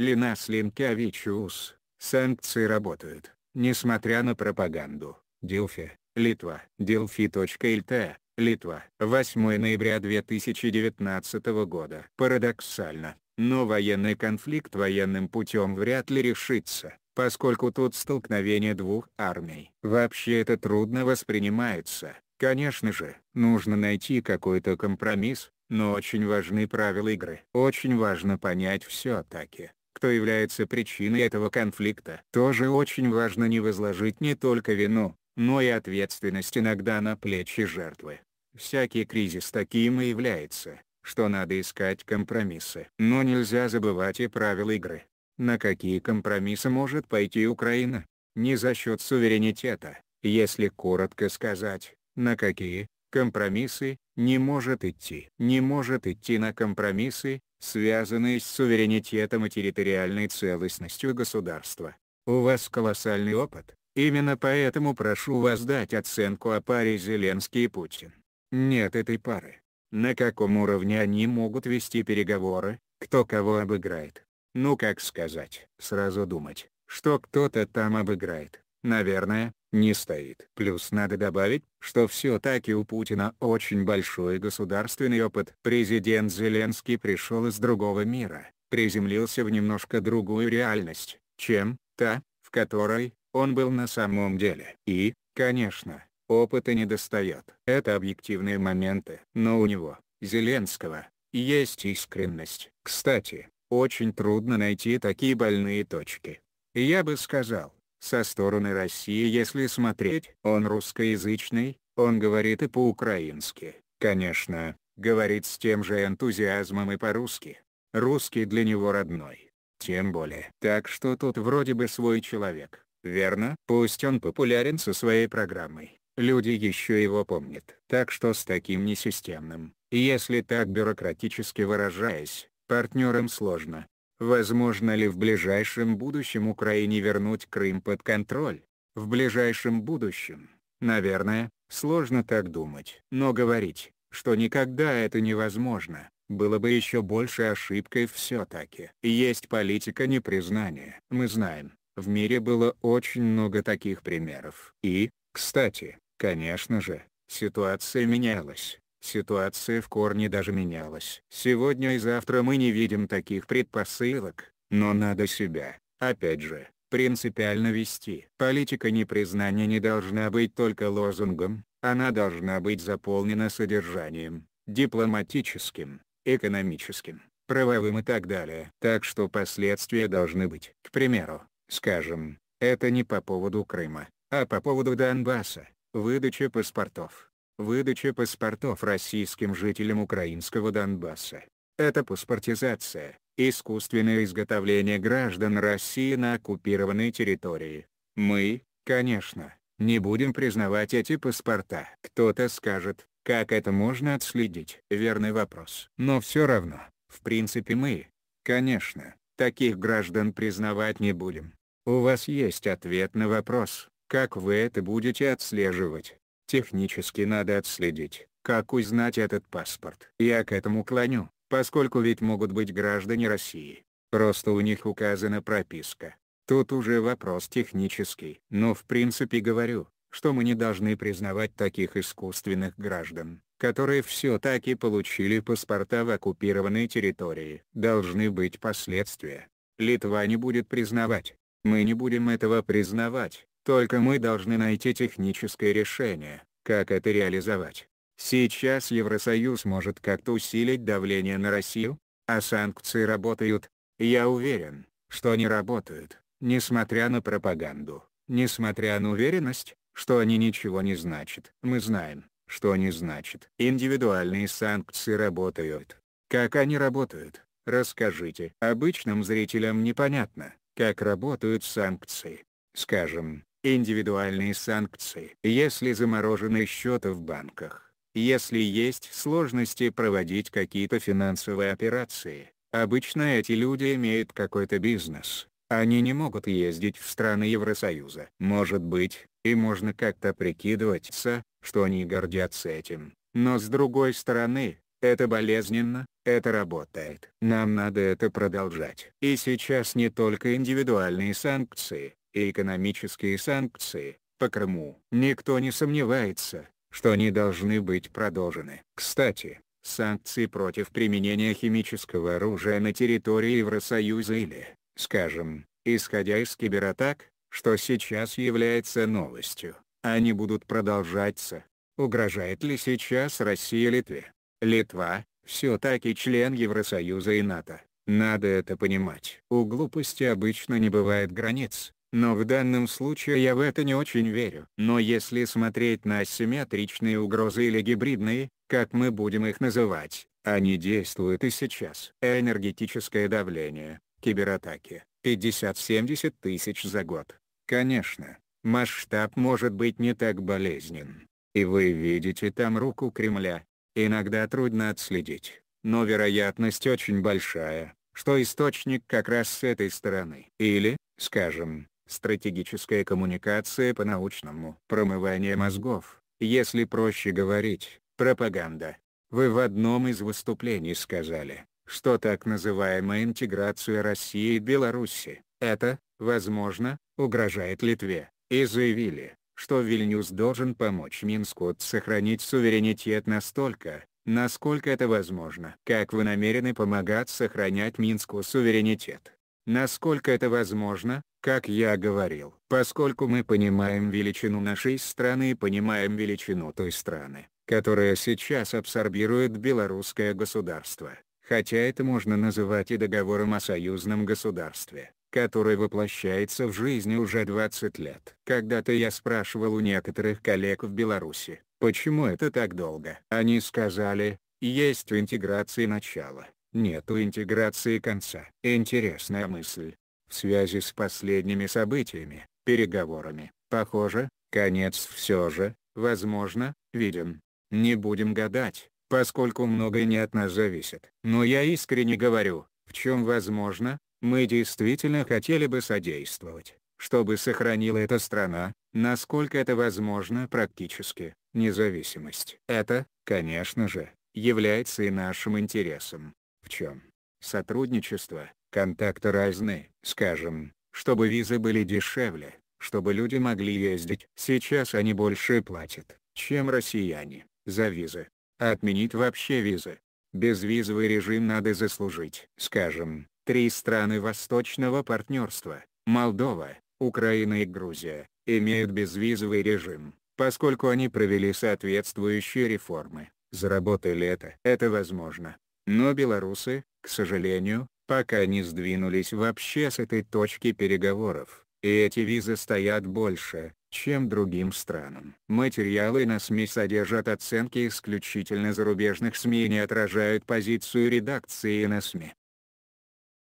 Ленас Линкевичус, санкции работают, несмотря на пропаганду. Дилфи, Литва, Дилфи.лт, Литва. 8 ноября 2019 года. Парадоксально, но военный конфликт военным путем вряд ли решится, поскольку тут столкновение двух армий. Вообще это трудно воспринимается. Конечно же, нужно найти какой-то компромисс, но очень важны правила игры. Очень важно понять все-таки, кто является причиной этого конфликта. Тоже очень важно не возложить не только вину, но и ответственность иногда на плечи жертвы. Всякий кризис таким и является, что надо искать компромиссы. Но нельзя забывать и правила игры. На какие компромиссы может пойти Украина? Не за счет суверенитета, если коротко сказать, на какие компромиссы не может идти. Не может идти на компромиссы, связанные с суверенитетом и территориальной целостностью государства. У вас колоссальный опыт, именно поэтому прошу вас дать оценку о паре Зеленский и Путин. Нет этой пары. На каком уровне они могут вести переговоры, кто кого обыграет. Ну как сказать, сразу думать, что кто-то там обыграет наверное, не стоит. Плюс надо добавить, что все-таки у Путина очень большой государственный опыт. Президент Зеленский пришел из другого мира, приземлился в немножко другую реальность, чем та, в которой он был на самом деле. И, конечно, опыта не достает. Это объективные моменты. Но у него, Зеленского, есть искренность. Кстати, очень трудно найти такие больные точки. Я бы сказал, со стороны России если смотреть, он русскоязычный, он говорит и по-украински, конечно, говорит с тем же энтузиазмом и по-русски. Русский для него родной. Тем более. Так что тут вроде бы свой человек, верно? Пусть он популярен со своей программой. Люди еще его помнят. Так что с таким несистемным, если так бюрократически выражаясь, партнерам сложно. Возможно ли в ближайшем будущем Украине вернуть Крым под контроль? В ближайшем будущем. Наверное, сложно так думать. Но говорить, что никогда это невозможно, было бы еще большей ошибкой все-таки. Есть политика непризнания. Мы знаем, в мире было очень много таких примеров. И, кстати, конечно же, ситуация менялась. Ситуация в корне даже менялась. Сегодня и завтра мы не видим таких предпосылок, но надо себя, опять же, принципиально вести. Политика непризнания не должна быть только лозунгом, она должна быть заполнена содержанием, дипломатическим, экономическим, правовым и так далее. Так что последствия должны быть. К примеру, скажем, это не по поводу Крыма, а по поводу Донбасса, выдача паспортов. Выдача паспортов российским жителям украинского Донбасса. Это паспортизация, искусственное изготовление граждан России на оккупированной территории. Мы, конечно, не будем признавать эти паспорта. Кто-то скажет, как это можно отследить? Верный вопрос. Но все равно, в принципе мы, конечно, таких граждан признавать не будем. У вас есть ответ на вопрос, как вы это будете отслеживать? Технически надо отследить, как узнать этот паспорт. Я к этому клоню, поскольку ведь могут быть граждане России. Просто у них указана прописка. Тут уже вопрос технический. Но в принципе говорю, что мы не должны признавать таких искусственных граждан, которые все-таки получили паспорта в оккупированной территории. Должны быть последствия. Литва не будет признавать. Мы не будем этого признавать, только мы должны найти техническое решение, как это реализовать. Сейчас Евросоюз может как-то усилить давление на Россию, а санкции работают. Я уверен, что они работают, несмотря на пропаганду, несмотря на уверенность, что они ничего не значат. Мы знаем, что они значат. Индивидуальные санкции работают. Как они работают, расскажите. Обычным зрителям непонятно, как работают санкции. Скажем, индивидуальные санкции. Если заморожены счета в банках, если есть сложности проводить какие-то финансовые операции, обычно эти люди имеют какой-то бизнес. Они не могут ездить в страны Евросоюза. Может быть, и можно как-то прикидываться, что они гордятся этим. Но с другой стороны, это болезненно, это работает. Нам надо это продолжать. И сейчас не только индивидуальные санкции, и экономические санкции по Крыму. Никто не сомневается, что они должны быть продолжены. Кстати, санкции против применения химического оружия на территории Евросоюза или, скажем, исходя из кибератак, что сейчас является новостью, они будут продолжаться. Угрожает ли сейчас Россия Литве? Литва, все-таки член Евросоюза и НАТО. Надо это понимать. У глупости обычно не бывает границ. Но в данном случае я в это не очень верю. Но если смотреть на асимметричные угрозы или гибридные, как мы будем их называть, они действуют и сейчас. Энергетическое давление, кибератаки, 50-70 тысяч за год. Конечно, масштаб может быть не так болезнен. И вы видите там руку Кремля. Иногда трудно отследить, но вероятность очень большая, что источник как раз с этой стороны. Или, скажем, стратегическая коммуникация по научному, промывание мозгов, если проще говорить, пропаганда. Вы в одном из выступлений сказали, что так называемая интеграция России и Беларуси, это, возможно, угрожает Литве, и заявили, что Вильнюс должен помочь Минску сохранить суверенитет настолько, насколько это возможно. Как вы намерены помогать сохранять Минску суверенитет? насколько это возможно, как я говорил. Поскольку мы понимаем величину нашей страны и понимаем величину той страны, которая сейчас абсорбирует белорусское государство, хотя это можно называть и договором о союзном государстве, который воплощается в жизни уже 20 лет. Когда-то я спрашивал у некоторых коллег в Беларуси, почему это так долго. Они сказали, есть в интеграции начало, Нету интеграции конца. Интересная мысль. В связи с последними событиями, переговорами, похоже, конец все же, возможно, виден. Не будем гадать, поскольку многое не от нас зависит. Но я искренне говорю, в чем возможно, мы действительно хотели бы содействовать, чтобы сохранила эта страна, насколько это возможно практически, независимость. Это, конечно же, является и нашим интересом чем? Сотрудничество, контакты разные. Скажем, чтобы визы были дешевле, чтобы люди могли ездить. Сейчас они больше платят, чем россияне, за визы. А отменить вообще визы. Безвизовый режим надо заслужить. Скажем, три страны восточного партнерства, Молдова, Украина и Грузия, имеют безвизовый режим, поскольку они провели соответствующие реформы. Заработали это. Это возможно. Но белорусы, к сожалению, пока не сдвинулись вообще с этой точки переговоров, и эти визы стоят больше, чем другим странам. Материалы на СМИ содержат оценки исключительно зарубежных СМИ и не отражают позицию редакции на СМИ.